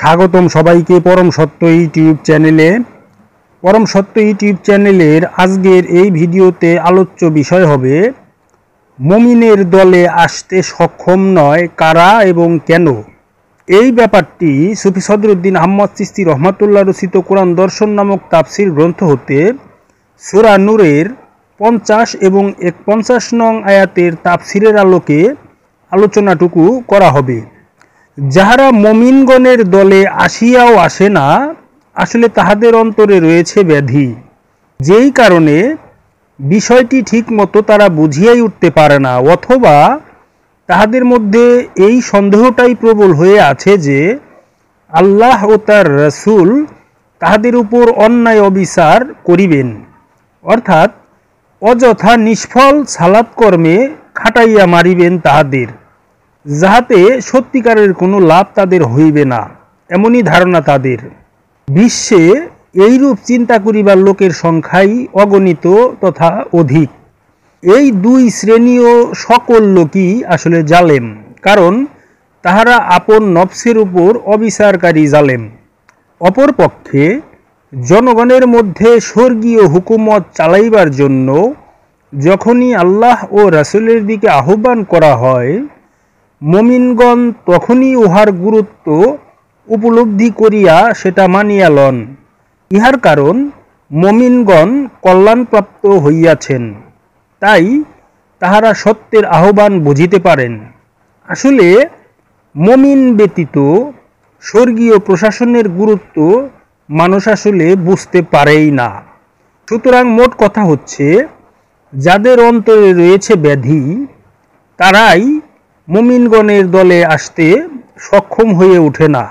স্বাগতম সবাইকে পরম সত্য ইউটিউব চ্যানেলে পরম সত্য ইউটিউব চ্যানেলের আজকের এই ভিডিওতে আলোচ্য বিষয় হবে মমিনের দলে আসতে সক্ষম নয় কারা এবং কেন এই ব্যাপারটি সুফি সদরুদ্দিন আহম্মদ সিস্তি রহমাতুল্লাহ রচিত কোরআন দর্শন নামক তাফসির গ্রন্থ হতে সুরা নূরের পঞ্চাশ এবং এক পঞ্চাশ নং আয়াতের তাফসিরের আলোকে আলোচনাটুকু করা হবে যাহারা মমিনগণের দলে আসিয়াও আসে না আসলে তাহাদের অন্তরে রয়েছে ব্যাধি যেই কারণে বিষয়টি ঠিক মতো তারা বুঝিয়াই উঠতে পারে না অথবা তাহাদের মধ্যে এই সন্দেহটাই প্রবল হয়ে আছে যে আল্লাহ ও তার রসুল তাহাদের উপর অন্যায় অবিচার করিবেন অর্থাৎ অযথা নিষ্ফল সালাদকর্মে খাটাইয়া মারিবেন তাহাদের যাহাতে সত্যিকারের কোনো লাভ তাদের হইবে না এমনই ধারণা তাদের বিশ্বে এইরূপ চিন্তা করিবার লোকের সংখ্যাই অগণিত তথা অধিক এই দুই শ্রেণীয় সকল লোকই আসলে জালেম কারণ তাহারা আপন নফসের উপর অবিচারকারী জালেম অপরপক্ষে জনগণের মধ্যে স্বর্গীয় হুকুমত চালাইবার জন্য যখনই আল্লাহ ও রাসুলের দিকে আহ্বান করা হয় মমিনগণ তখনই উহার গুরুত্ব উপলব্ধি করিয়া সেটা মানিয়া লন ইহার কারণ মমিনগণ কল্যাণপ্রাপ্ত হইয়াছেন তাই তাহারা সত্যের আহ্বান বুঝিতে পারেন আসলে মমিন ব্যতীত স্বর্গীয় প্রশাসনের গুরুত্ব মানুষ আসলে বুঝতে পারেই না সুতরাং মোট কথা হচ্ছে যাদের অন্তরে রয়েছে ব্যাধি তারাই মুমিনগণের দলে আসতে সক্ষম হয়ে ওঠে না